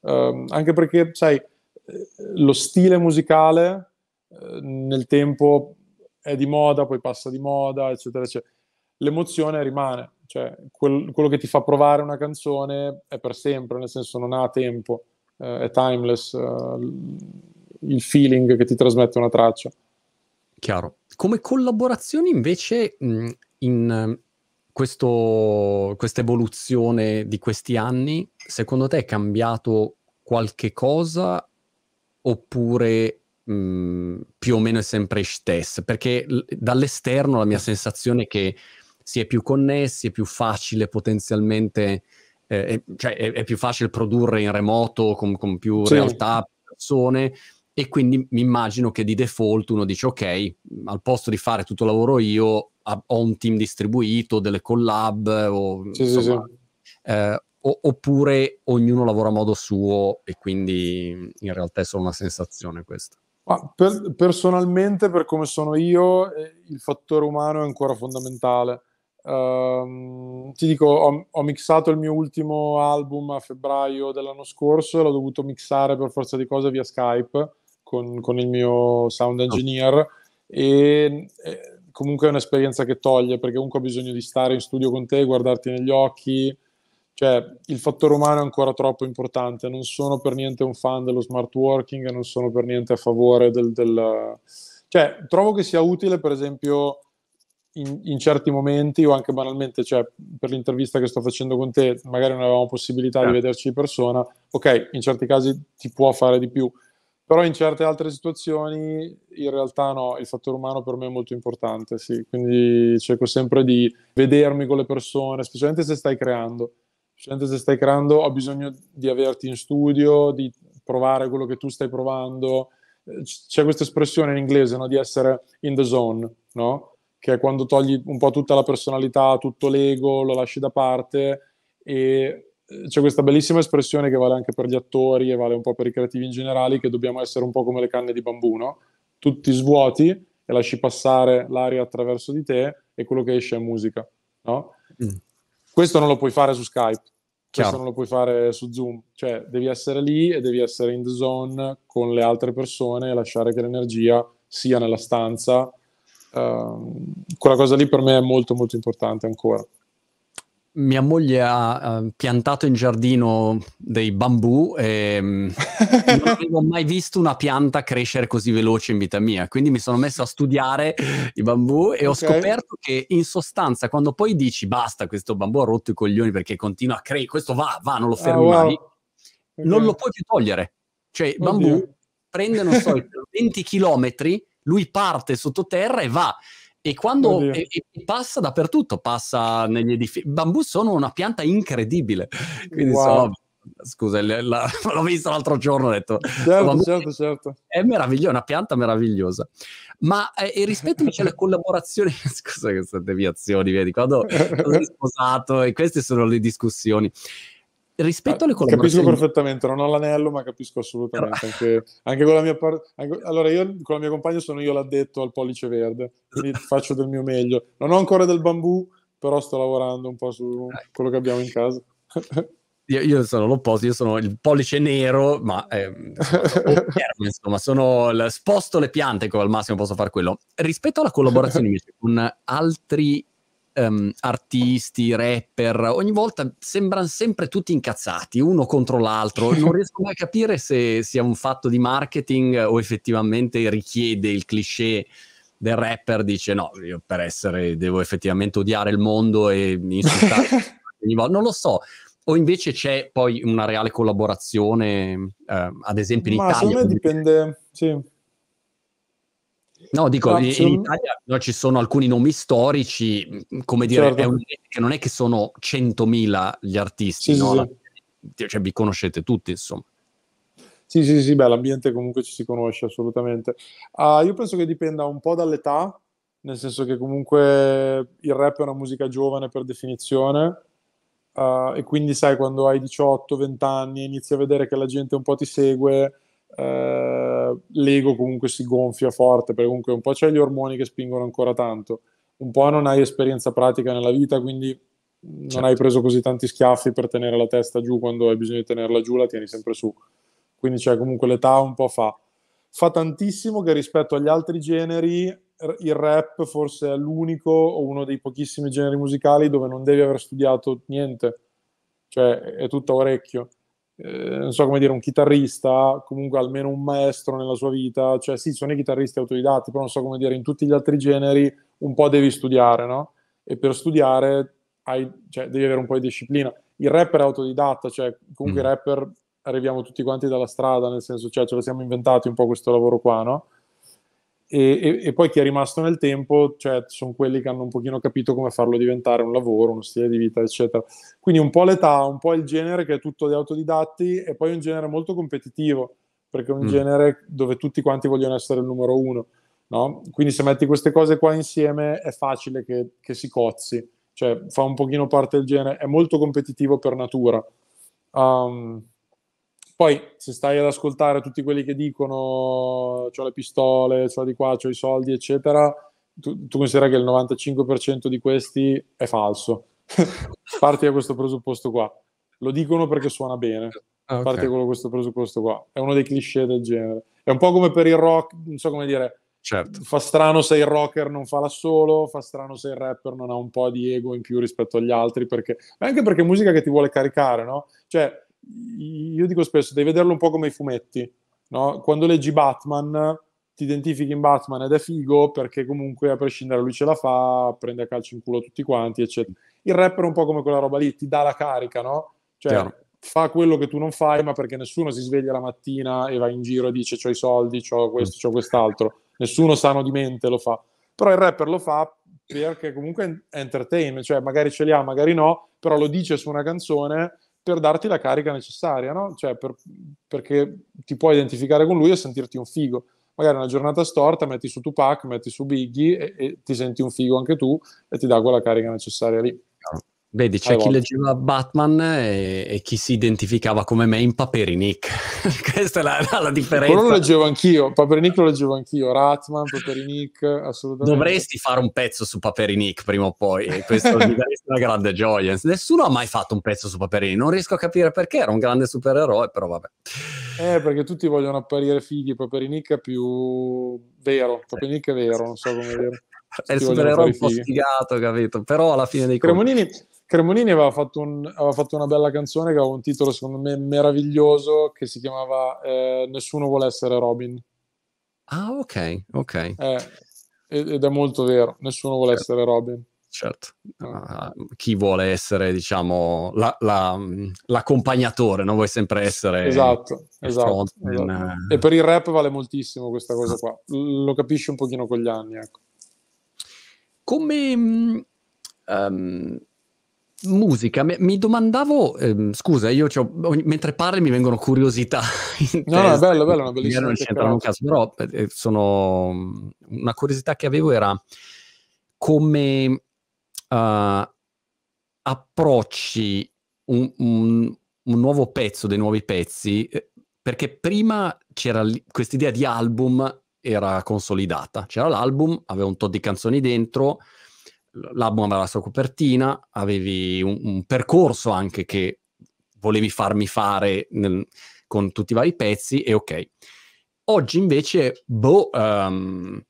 Um, anche perché, sai, eh, lo stile musicale eh, nel tempo è di moda, poi passa di moda, eccetera, eccetera. L'emozione rimane, cioè quel, quello che ti fa provare una canzone è per sempre, nel senso non ha tempo, eh, è timeless eh, il feeling che ti trasmette una traccia. Chiaro. Come collaborazioni invece mh, in ehm, questa evoluzione di questi anni, secondo te è cambiato qualche cosa oppure mh, mhmm, più o meno è sempre stessa? Perché l- dall'esterno la mia sensazione è che si è più connessi, è più facile potenzialmente, eh, è, cioè è, è, più facile produrre in remoto con, con più sì. realtà, persone, e quindi mi immagino che di default uno dice ok, al posto di fare tutto il lavoro io ho un team distribuito, delle collab o, sì, insomma, sì, sì. Eh, oppure ognuno lavora a modo suo e quindi in realtà è solo una sensazione questa. Ma per, personalmente, per come sono io, eh, il fattore umano è ancora fondamentale. Um, ti dico, ho, ho, mixato il mio ultimo album a febbraio dell'anno scorso e l'ho dovuto mixare per forza di cose via Skype con, con il mio sound oh. engineer e, e eh, comunque è un'esperienza che toglie perché comunque ho bisogno di stare in studio con te, guardarti negli occhi, cioè il fattore umano è ancora troppo importante, non sono per niente un fan dello smart working, non sono per niente a favore del... del... cioè trovo che sia utile per esempio in, in certi momenti o anche banalmente, cioè, per l'intervista che sto facendo con te, magari non avevamo possibilità eh. di ah. vederci di persona, ok, in certi casi ti può fare di più, però in certe altre situazioni in realtà no, il fattore umano per me è molto importante, sì. Quindi cerco sempre di vedermi con le persone, specialmente se stai creando. Specialmente se stai creando ho bisogno di averti in studio, di provare quello che tu stai provando. Eh, c'è questa espressione in inglese no, di essere in the zone, no? che è quando togli un po' tutta la personalità, tutto l'ego, lo lasci da parte e eh, c'è questa bellissima espressione che vale anche per gli attori e vale un po' per i creativi in generale, che dobbiamo essere un po' come le canne di bambù, no? Tutti svuoti e lasci passare l'aria attraverso di te e quello che esce è musica, no? Mm. Questo non lo puoi fare su Skype, Chiaro. questo non lo puoi fare su Zoom, cioè devi essere lì e devi essere in the zone con le altre persone e lasciare che l'energia sia nella stanza. Uh, quella cosa lì per me è molto molto importante ancora mia moglie ha uh, piantato in giardino dei bambù e um, non avevo mai visto una pianta crescere così veloce in vita mia. Quindi mi sono messo a studiare i bambù e okay. ho scoperto che in sostanza quando poi dici basta, questo bambù ha rotto i coglioni perché continua a crescere, questo va, va, non lo ah, fermi oh, wow. mai, okay. non lo puoi più togliere. Cioè i bambù prendono so, 20 chilometri, lui parte sottoterra e va. E quando e, e passa dappertutto, passa negli edifici. Bambù sono una pianta incredibile. Quindi wow. sono scusa, la, l'ho visto l'altro giorno, ho detto, certo, certo, certo. è meravigliosa, una pianta meravigliosa. Ma eh, rispetto invece alle collaborazioni, scusa queste deviazioni, vedi, quando, quando sei sposato, e queste sono le discussioni rispetto alle ah, collaborazioni. capisco perfettamente non ho l'anello ma capisco assolutamente anche, anche, con la mia par... anche... allora io con la mia compagna sono io l'addetto al pollice verde quindi faccio del mio meglio non ho ancora del bambù però sto lavorando un po' su quello che abbiamo in casa Io, io, sono l'opposto, io sono il pollice nero, ma eh, sono, insomma, sono il, sposto le piante al massimo posso fare quello. Rispetto alla collaborazione invece con altri um, artisti, rapper, ogni volta sembrano sempre tutti incazzati uno contro l'altro. Non riesco mai a capire se sia un fatto di marketing o effettivamente richiede il cliché del rapper dice no, io per essere devo effettivamente odiare il mondo e insultare ogni volta. Non lo so. O invece c'è poi una reale collaborazione, eh, ad esempio in Ma Italia. Ma secondo me dipende, sì. No, dico, Cazzo. in Italia no, ci sono alcuni nomi storici, mm, come dire, certo. è un, non è che sono 100.000 gli artisti, sì, no? sì, sì. Cioè, vi conoscete tutti, insomma. Sì, sì, sì, beh, l'ambiente comunque ci si conosce assolutamente. Uh, io penso che dipenda un po' dall'età, nel senso che comunque il rap è una musica giovane per definizione, uh, e quindi sai, quando hai 18-20 anni inizi a vedere che la gente un po' ti segue eh, l'ego comunque si gonfia forte, perché comunque un po' c'è gli ormoni che spingono ancora tanto, un po' non hai esperienza pratica nella vita, quindi non hai certo. preso così tanti schiaffi per tenere la testa giù, quando hai bisogno di tenerla giù la tieni sempre su. Quindi c'è cioè, comunque l'età un po' fa. Fa tantissimo che rispetto agli altri generi il rap forse è l'unico o uno dei pochissimi generi musicali dove non devi aver studiato niente, cioè è tutto orecchio eh, non so come dire, un chitarrista, comunque almeno un maestro nella sua vita, cioè sì, sono i chitarristi autodidatti, però non so come dire, in tutti gli altri generi un po' devi studiare, no? E per studiare hai, cioè, devi avere un po' di disciplina. Il rapper è autodidatta, cioè comunque mm. i rapper arriviamo tutti quanti dalla strada, nel senso, cioè ce lo siamo inventati un po' questo lavoro qua, no? E, e, e, poi chi è rimasto nel tempo, cioè, sono quelli che hanno un pochino capito come farlo diventare un lavoro, uno stile di vita, eccetera. Quindi un po' l'età, un po' il genere che è tutto di autodidatti e poi un genere molto competitivo, perché è un mm. genere dove tutti quanti vogliono essere il numero uno, no? Quindi se metti queste cose qua insieme è facile che, che si cozzi, cioè fa un pochino parte del genere, è molto competitivo per natura. Um, poi, se stai ad ascoltare tutti quelli che dicono ho le pistole, c'ho di qua, ho i soldi, eccetera, tu, tu considera che il 95% di questi è falso. Parti da questo presupposto qua. Lo dicono perché suona bene. Ah, okay. Parti da questo presupposto qua. È uno dei cliché del genere. È un po' come per il rock, non so come dire. Certo. Fa strano se il rocker non fa la solo, fa strano se il rapper non ha un po' di ego in più rispetto agli altri, perché... anche perché è musica che ti vuole caricare, no? Cioè, io dico spesso, devi vederlo un po' come i fumetti, no? Quando leggi Batman, ti identifichi in Batman ed è figo perché comunque a prescindere lui ce la fa, prende a calcio in culo tutti quanti, eccetera. Il rapper è un po' come quella roba lì, ti dà la carica, no? Cioè, Chiaro. fa quello che tu non fai, ma perché nessuno si sveglia la mattina e va in giro e dice ho i soldi, ho questo, ho quest'altro. Nessuno sano di mente lo fa. Però il rapper lo fa perché comunque è entertainment, cioè magari ce li ha, magari no, però lo dice su una canzone per darti la carica necessaria, no? cioè per, perché ti puoi identificare con lui e sentirti un figo. Magari una giornata storta, metti su Tupac, metti su Biggie e, e ti senti un figo anche tu e ti dà quella carica necessaria lì. Vedi, c'è chi leggeva Batman e, e, chi si identificava come me in Paperinic. Questa è la, la, la, differenza. Quello lo leggevo anch'io, Paperinic lo leggevo anch'io, Ratman, Paperinic, assolutamente. Dovresti fare un pezzo su Paperinic prima o poi, e questo mi darebbe una grande gioia. Nessuno ha mai fatto un pezzo su Paperinic, non riesco a capire perché, era un grande supereroe, però vabbè. Eh, perché tutti vogliono apparire fighi, Paperinic è più vero, Paperinic è vero, non so come dire. È il supereroe un po' sfigato, capito? Però alla fine dei conti... Cremonini aveva fatto, un, aveva fatto, una bella canzone che aveva un titolo secondo me meraviglioso che si chiamava eh, Nessuno vuole essere Robin. Ah, ok, ok. Eh, ed è molto vero, nessuno vuole certo. essere Robin. Certo, uh, chi vuole essere, diciamo, la, la, l'accompagnatore, non vuoi sempre essere... Esatto, esatto, esatto. Eh. E per il rap vale moltissimo questa cosa qua, lo capisci un pochino con gli anni, ecco. Come... Um, Musica, mi domandavo, ehm, scusa, io ogni, mentre parli mi vengono curiosità. no, no, è bello, bello, una bellissima. Non c'entrano un caso, però eh, eh sono, mm, una curiosità che avevo era come uh, approcci un, un, un, nuovo pezzo, dei nuovi pezzi, eh, perché prima c'era questa idea di album era consolidata, c'era l'album, aveva un tot di canzoni dentro l'album aveva la sua copertina, avevi un, un percorso anche che volevi farmi fare nel, con tutti i vari pezzi e ok. Oggi invece, boh, um,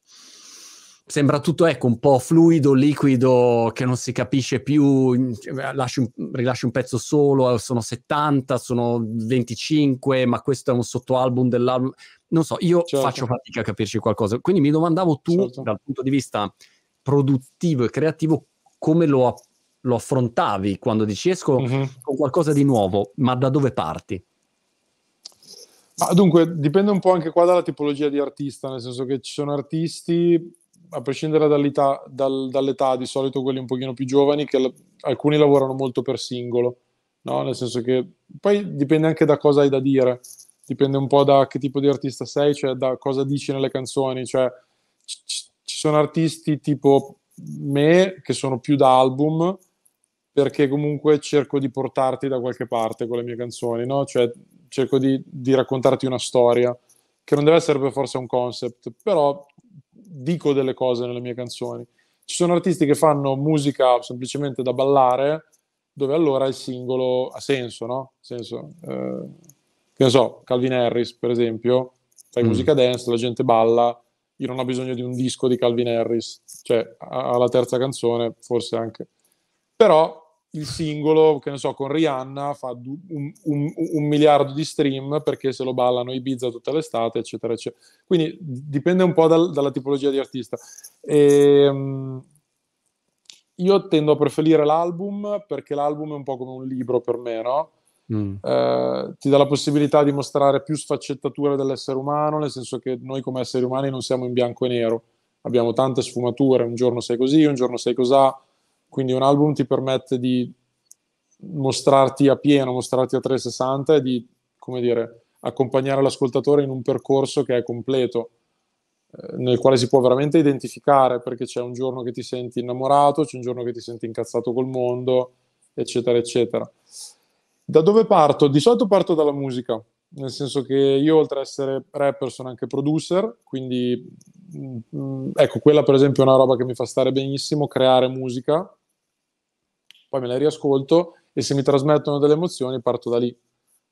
sembra tutto ecco, un po' fluido, liquido, che non si capisce più, cioè, eh, lasci un, rilasci un pezzo solo, eh, sono 70, sono 25, ma questo è un sottoalbum dell'album. Non so, io certo. faccio fatica a capirci qualcosa. Quindi mi domandavo tu, certo. dal punto di vista produttivo e creativo, come lo, lo affrontavi quando dici esco mm-hmm. con qualcosa di nuovo, ma da dove parti? Ma dunque, dipende un po' anche qua dalla tipologia di artista, nel senso che ci sono artisti, a prescindere dal, dall'età, di solito quelli un pochino più giovani, che l- alcuni lavorano molto per singolo, no? nel senso che poi dipende anche da cosa hai da dire, dipende un po' da che tipo di artista sei, cioè da cosa dici nelle canzoni, cioè c- sono artisti tipo me che sono più da album perché comunque cerco di portarti da qualche parte con le mie canzoni, no? Cioè cerco di, di raccontarti una storia che non deve essere per forza un concept, però dico delle cose nelle mie canzoni. Ci sono artisti che fanno musica semplicemente da ballare, dove allora il singolo ha senso, no? Senso, eh, che ne so, Calvin Harris, per esempio, fai mm. musica dance, la gente balla, io non ho bisogno di un disco di Calvin Harris, cioè alla terza canzone forse anche. Però il singolo, che ne so, con Rihanna fa un, un, un miliardo di stream perché se lo ballano Ibiza tutta l'estate, eccetera, eccetera. Quindi dipende un po' dal, dalla tipologia di artista. E, ehm, io tendo a preferire l'album perché l'album è un po' come un libro per me, no? Mm. Eh, ti dà la possibilità di mostrare più sfaccettature dell'essere umano, nel senso che noi come esseri umani non siamo in bianco e nero, abbiamo tante sfumature, un giorno sei così, un giorno sei cos'ha, quindi un album ti permette di mostrarti a pieno, mostrarti a 360 e di, come dire, accompagnare l'ascoltatore in un percorso che è completo, eh, nel quale si può veramente identificare, perché c'è un giorno che ti senti innamorato, c'è un giorno che ti senti incazzato col mondo, eccetera, eccetera. Da dove parto? Di solito parto dalla musica, nel senso che io oltre ad essere rapper sono anche producer, quindi mm, mm, ecco, quella per esempio è una roba che mi fa stare benissimo, creare musica, poi me la riascolto e se mi trasmettono delle emozioni parto da lì,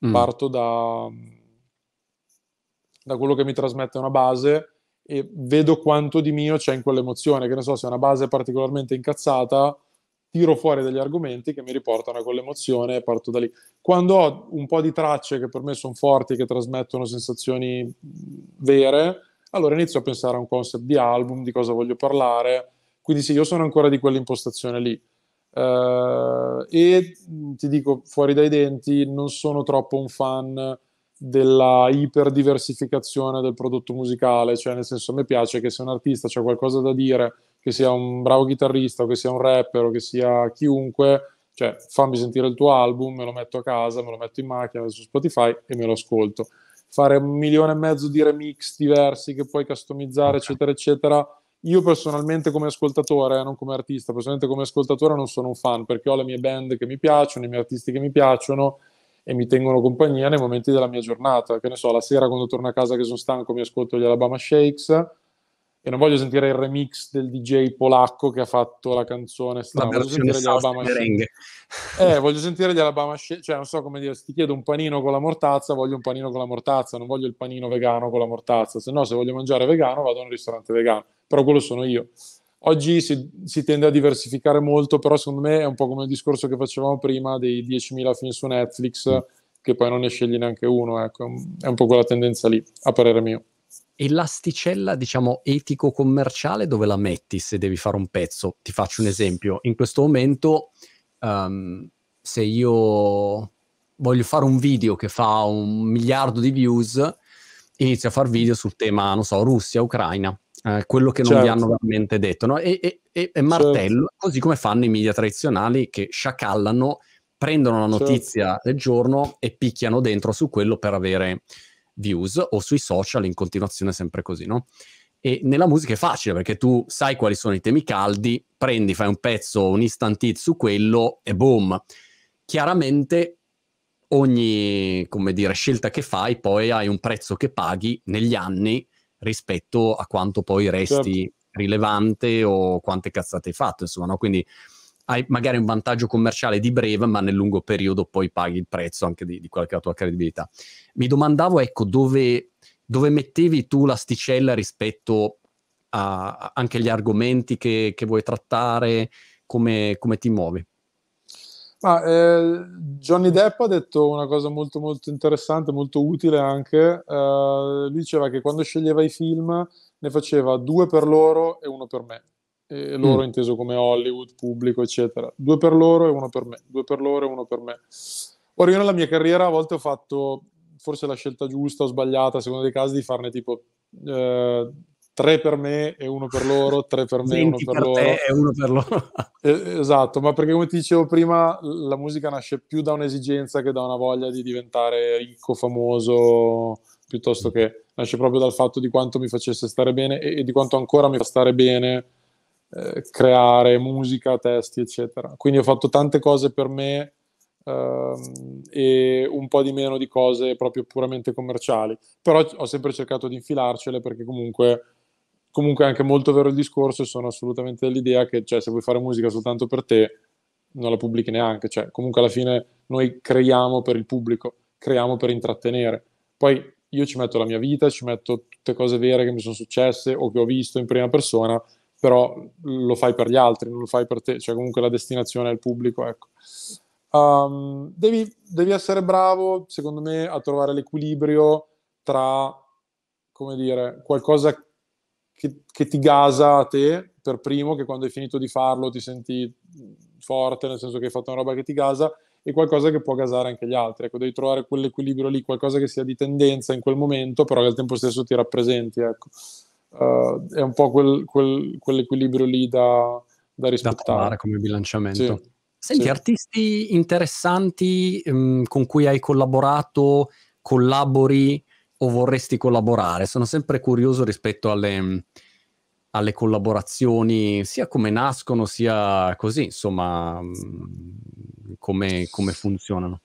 mm. parto da, da quello che mi trasmette una base e vedo quanto di mio c'è in quell'emozione, che ne so se è una base particolarmente incazzata tiro fuori degli argomenti che mi riportano a quell'emozione e parto da lì. Quando ho un po' di tracce che per me sono forti, che trasmettono sensazioni vere, allora inizio a pensare a un concept di album, di cosa voglio parlare. Quindi sì, io sono ancora di quell'impostazione lì. Uh, e ti dico fuori dai denti, non sono troppo un fan della iperdiversificazione del prodotto musicale, cioè nel senso a me piace che se un artista ha qualcosa da dire che sia un bravo chitarrista, che sia un rapper, che sia chiunque, cioè fammi sentire il tuo album, me lo metto a casa, me lo metto in macchina su Spotify e me lo ascolto. Fare un milione e mezzo di remix diversi che puoi customizzare, eccetera, eccetera. Io personalmente come ascoltatore, eh, non come artista, personalmente come ascoltatore non sono un fan perché ho le mie band che mi piacciono, i miei artisti che mi piacciono e mi tengono compagnia nei momenti della mia giornata. Che ne so, la sera quando torno a casa che sono stanco mi ascolto gli Alabama Shakes, e non voglio sentire il remix del DJ polacco che ha fatto la canzone strana. Eh, voglio sentire gli Alabama Eh, voglio sentire gli Alabama Shake, cioè non so come dire, se ti chiedo un panino con la mortazza, voglio un panino con la mortazza, non voglio il panino vegano con la mortazza, se no se voglio mangiare vegano vado a un ristorante vegano, però quello sono io. Oggi si, si, tende a diversificare molto, però secondo me è un po' come il discorso che facevamo prima dei 10.000 film su Netflix, mm. che poi non ne scegli neanche uno, ecco, è un po' quella tendenza lì, a parere mio e l'asticella, diciamo, etico-commerciale dove la metti se devi fare un pezzo? Ti faccio un esempio. In questo momento, um, se io voglio fare un video che fa un miliardo di views, inizio a fare video sul tema, non so, Russia, Ucraina, eh, quello che non certo. vi hanno veramente detto, no? E, e, e, e martello, certo. così come fanno i media tradizionali che sciacallano, prendono la certo. notizia certo. del giorno e picchiano dentro su quello per avere views o sui social in continuazione sempre così, no? E nella musica è facile perché tu sai quali sono i temi caldi, prendi, fai un pezzo, un instant hit su quello e boom. Chiaramente ogni, come dire, scelta che fai poi hai un prezzo che paghi negli anni rispetto a quanto poi resti certo. rilevante o quante cazzate hai fatto, insomma, no? Quindi hai magari un vantaggio commerciale di breve, ma nel lungo periodo poi paghi il prezzo anche di, di quella tua credibilità. Mi domandavo, ecco, dove, dove mettevi tu l'asticella rispetto a, anche agli argomenti che, che vuoi trattare, come, come ti muovi? Ma, eh, Johnny Depp ha detto una cosa molto, molto interessante, molto utile anche. Eh, diceva che quando sceglieva i film ne faceva due per loro e uno per me e loro mm. inteso come Hollywood, pubblico, eccetera. Due per loro e uno per me, due per loro e uno per me. Ora io nella mia carriera a volte ho fatto forse la scelta giusta o sbagliata, secondo dei casi, di farne tipo eh, tre per me e uno per loro, tre per me e uno per, per loro. e uno per loro. eh, esatto, ma perché come ti dicevo prima, la musica nasce più da un'esigenza che da una voglia di diventare ricco, famoso, piuttosto che nasce proprio dal fatto di quanto mi facesse stare bene e, e di quanto ancora mi fa stare bene eh, creare musica, testi, eccetera. Quindi ho fatto tante cose per me ehm, e un po' di meno di cose proprio puramente commerciali, però ho sempre cercato di infilarcele perché comunque comunque è anche molto vero il discorso e sono assolutamente dell'idea che cioè, se vuoi fare musica soltanto per te non la pubblichi neanche, cioè, comunque alla fine noi creiamo per il pubblico, creiamo per intrattenere. Poi io ci metto la mia vita, ci metto tutte cose vere che mi sono successe o che ho visto in prima persona però lo fai per gli altri, non lo fai per te, cioè comunque la destinazione è il pubblico, ecco. Um, devi, devi, essere bravo, secondo me, a trovare l'equilibrio tra, come dire, qualcosa che, che, ti gasa a te per primo, che quando hai finito di farlo ti senti forte, nel senso che hai fatto una roba che ti gasa, e qualcosa che può gasare anche gli altri. Ecco, devi trovare quell'equilibrio lì, qualcosa che sia di tendenza in quel momento, però che al tempo stesso ti rappresenti, ecco uh, è un po' quel, quel, quell'equilibrio lì da, da rispettare. Da come bilanciamento. Sì. Senti, sì. artisti interessanti mh, mm, con cui hai collaborato, collabori o vorresti collaborare? Sono sempre curioso rispetto alle, mm, alle collaborazioni, sia come nascono, sia così, insomma, mh, mm, come, come funzionano.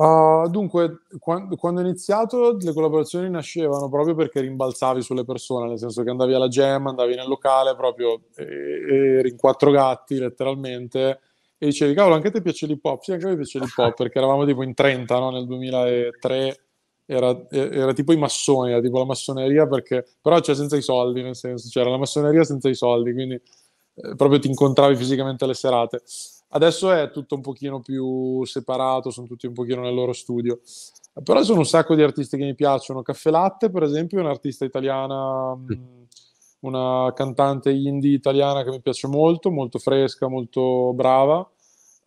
Uh, dunque, quando, quando, ho iniziato le collaborazioni nascevano proprio perché rimbalzavi sulle persone, nel senso che andavi alla jam, andavi nel locale proprio, eri in quattro gatti letteralmente, e dicevi, cavolo, anche a te piace l'hip hop? Sì, anche a me piace l'hip hop, perché eravamo tipo in 30, no? nel 2003, era, era, tipo i massoni, era tipo la massoneria, perché, però cioè, senza i soldi, nel senso, c'era cioè, la massoneria senza i soldi, quindi eh, proprio ti incontravi fisicamente alle serate. Adesso è tutto un pochino più separato, sono tutti un pochino nel loro studio. Però sono un sacco di artisti che mi piacciono. Caffè Latte, per esempio, è un'artista italiana, mm, una cantante indie italiana che mi piace molto, molto fresca, molto brava.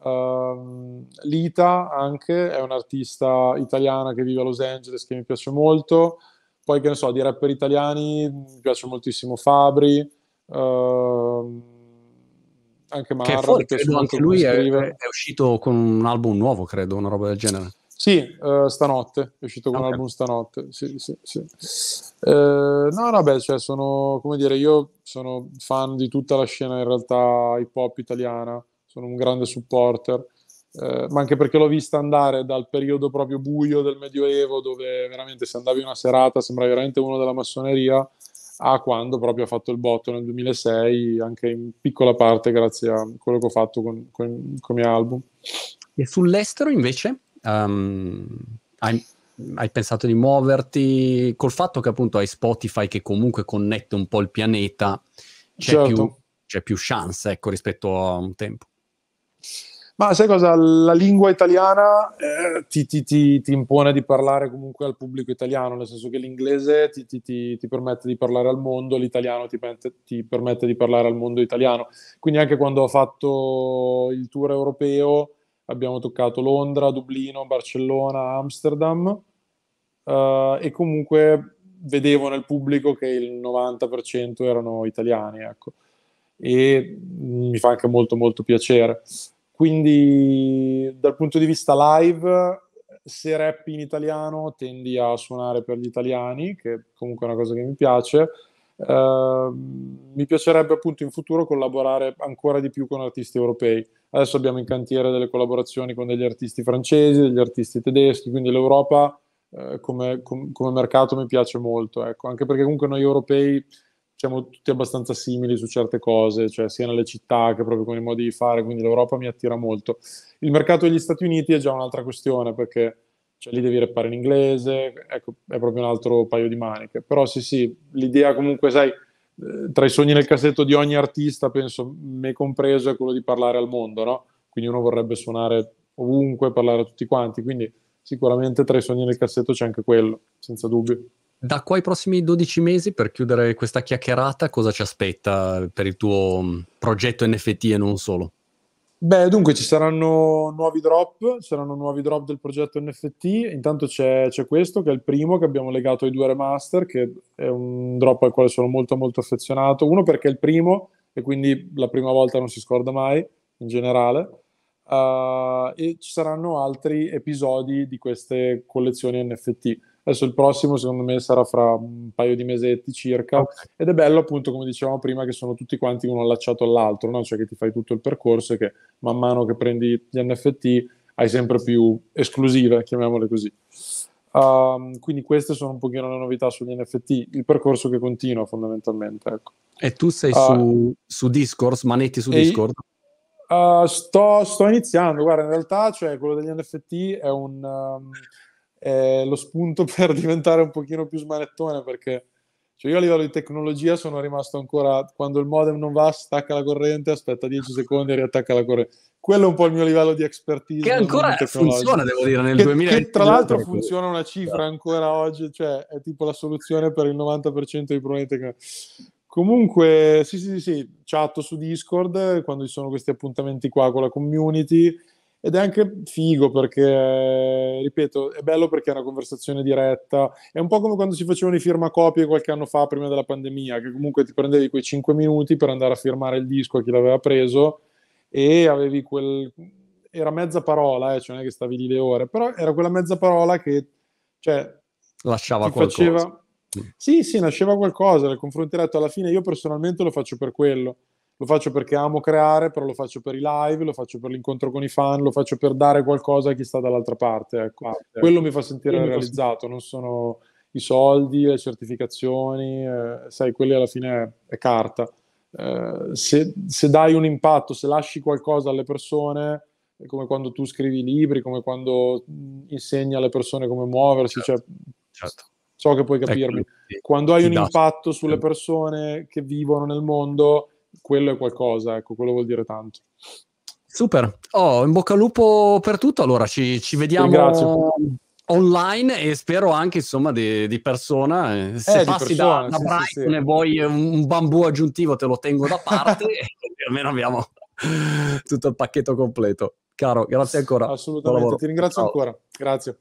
Uh, Lita anche è un'artista italiana che vive a Los Angeles che mi piace molto. Poi che ne so, di rapper italiani mi piace moltissimo Fabri. Uh, anche Marra, che fuori, credo, anche lui è, è, uscito con un album nuovo, credo, una roba del genere. Sì, uh, stanotte, è uscito con okay. un album stanotte, sì, sì, sì. Uh, no, vabbè, cioè sono, come dire, io sono fan di tutta la scena in realtà hip hop italiana, sono un grande supporter, uh, ma anche perché l'ho vista andare dal periodo proprio buio del Medioevo, dove veramente se andavi una serata sembravi veramente uno della massoneria, a quando proprio ha fatto il botto nel 2006, anche in piccola parte grazie a quello che ho fatto con, con, con i miei album. E sull'estero invece? Um, hai, hai, pensato di muoverti col fatto che appunto hai Spotify che comunque connette un po' il pianeta, c'è, certo. più, c'è più chance ecco, rispetto a un tempo. Ma sai cosa? La lingua italiana eh, ti, ti, ti, ti, impone di parlare comunque al pubblico italiano, nel senso che l'inglese ti, permette di parlare al mondo, l'italiano permette, ti, permette di parlare al mondo italiano. Quindi anche quando ho fatto il tour europeo abbiamo toccato Londra, Dublino, Barcellona, Amsterdam eh, e comunque vedevo nel pubblico che il 90% erano italiani, ecco. E mi fa anche molto molto piacere. Quindi dal punto di vista live, se rappi in italiano, tendi a suonare per gli italiani, che è comunque è una cosa che mi piace. Uh, mi piacerebbe appunto in futuro collaborare ancora di più con artisti europei. Adesso abbiamo in cantiere delle collaborazioni con degli artisti francesi, degli artisti tedeschi, quindi l'Europa uh, come, com- come, mercato mi piace molto, ecco. anche perché comunque noi europei siamo tutti abbastanza simili su certe cose, cioè sia nelle città che proprio con i modi di fare, quindi l'Europa mi attira molto. Il mercato degli Stati Uniti è già un'altra questione perché cioè, lì devi rappare in inglese, ecco, è proprio un altro paio di maniche. Però sì, sì, l'idea comunque, sai, eh, tra i sogni nel cassetto di ogni artista, penso, me compreso, è quello di parlare al mondo, no? Quindi uno vorrebbe suonare ovunque, parlare a tutti quanti, quindi sicuramente tra i sogni nel cassetto c'è anche quello, senza dubbio da qua ai prossimi 12 mesi, per chiudere questa chiacchierata, cosa ci aspetta per il tuo mm, progetto NFT e non solo? Beh, dunque ci saranno nuovi drop, ci saranno nuovi drop del progetto NFT. Intanto c'è, c'è, questo che è il primo che abbiamo legato ai due remaster, che è un drop al quale sono molto molto affezionato. Uno perché è il primo e quindi la prima volta non si scorda mai in generale. Uh, e ci saranno altri episodi di queste collezioni NFT Adesso il prossimo, secondo me, sarà fra un paio di mesetti circa. Okay. Ed è bello, appunto, come dicevamo prima, che sono tutti quanti uno allacciato all'altro, no? cioè che ti fai tutto il percorso e che man mano che prendi gli NFT hai sempre più esclusive, chiamiamole così. Um, quindi queste sono un pochino le novità sugli NFT, il percorso che continua fondamentalmente. Ecco. E tu sei ah. su, uh, su Discord, manetti su e, Discord? Uh, sto, sto, iniziando, guarda, in realtà cioè, quello degli NFT è un... Um, eh, lo spunto per diventare un pochino più smanettone perché cioè io a livello di tecnologia sono rimasto ancora quando il modem non va, stacca la corrente, aspetta 10 secondi e riattacca la corrente. Quello è un po' il mio livello di expertise. Che ancora funziona, devo dire, nel 2000. Che tra l'altro funziona una cifra ancora oggi, cioè è tipo la soluzione per il 90% dei problemi tecnologici. Comunque, sì, sì, sì, sì, chatto su Discord quando ci sono questi appuntamenti qua con la community ed è anche figo perché, ripeto, è bello perché è una conversazione diretta, è un po' come quando si facevano i firmacopie qualche anno fa prima della pandemia, che comunque ti prendevi quei 5 minuti per andare a firmare il disco a chi l'aveva preso e avevi quel... era mezza parola, eh, cioè non è che stavi lì le ore, però era quella mezza parola che, cioè, lasciava qualcosa. Faceva... Sì, sì, nasceva qualcosa, nel confronto diretto alla fine io personalmente lo faccio per quello lo faccio perché amo creare, però lo faccio per i live, lo faccio per l'incontro con i fan, lo faccio per dare qualcosa a chi sta dall'altra parte. Ecco. Ah, certo. Quello mi fa sentire mi realizzato, fa... non sono i soldi, le certificazioni, eh, sai, quelli alla fine è, è carta. Eh, se, se, dai un impatto, se lasci qualcosa alle persone, è come quando tu scrivi i libri, come quando insegni alle persone come muoversi, cioè, certo. cioè, certo. so che puoi capirmi. Ecco, quando hai un impatto sulle persone che vivono nel mondo quello è qualcosa, ecco, quello vuol dire tanto. Super, oh, in bocca al lupo per tutto, allora ci, ci vediamo online e spero anche insomma di, di persona eh, se eh, passi persona, da, da sì, Brighton sì, e vuoi un bambù aggiuntivo te lo tengo da parte e almeno abbiamo tutto il pacchetto completo caro grazie ancora assolutamente ti ringrazio Ciao. ancora grazie